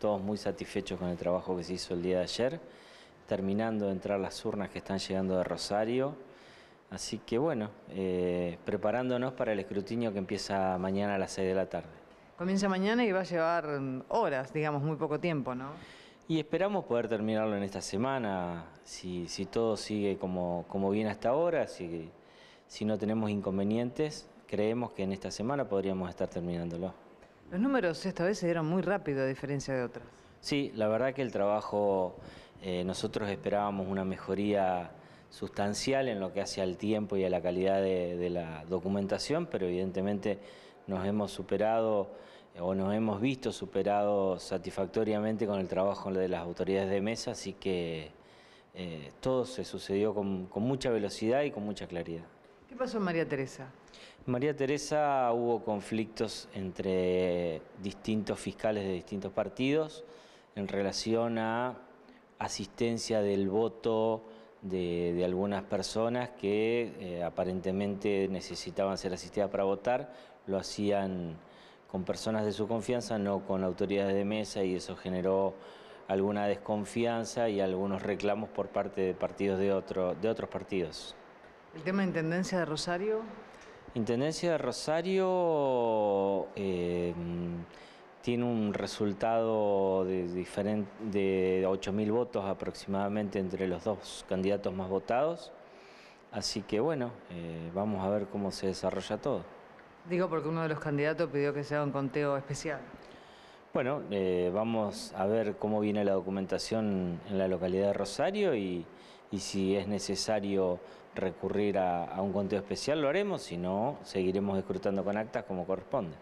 todos muy satisfechos con el trabajo que se hizo el día de ayer, terminando de entrar las urnas que están llegando de Rosario. Así que bueno, eh, preparándonos para el escrutinio que empieza mañana a las 6 de la tarde. Comienza mañana y va a llevar horas, digamos, muy poco tiempo, ¿no? Y esperamos poder terminarlo en esta semana, si, todo sigue como, como bien hasta ahora, si, si no tenemos inconvenientes, creemos que en esta semana podríamos estar terminándolo. Los números esta vez se dieron muy rápido a diferencia de otros. Sí, la verdad que el trabajo, eh, nosotros esperábamos una mejoría sustancial en lo que hace al tiempo y a la calidad de, la documentación, pero evidentemente nos hemos superado eh, o nos hemos visto superados satisfactoriamente con el trabajo de las autoridades de mesa, así que eh, todo se sucedió con mucha velocidad y con mucha claridad. ¿Qué pasó en María Teresa? María Teresa hubo conflictos entre distintos fiscales de distintos partidos en relación a asistencia del voto de, algunas personas que eh, aparentemente necesitaban ser asistidas para votar, lo hacían con personas de su confianza, no con autoridades de mesa y eso generó alguna desconfianza y algunos reclamos por parte de partidos de, otro, de otros partidos. ¿El tema de Intendencia de Rosario? Intendencia de Rosario em, tiene un resultado de, diferente, de 8.000 votos aproximadamente entre los dos candidatos más votados. Así que bueno, eh, vamos a ver cómo se desarrolla todo. Digo porque uno de los candidatos pidió que se haga un conteo especial. Bueno, eh, vamos a ver cómo viene la documentación en la localidad de Rosario y, y si es necesario recurrir a, un conteo especial lo haremos, si no seguiremos disfrutando con actas como corresponde.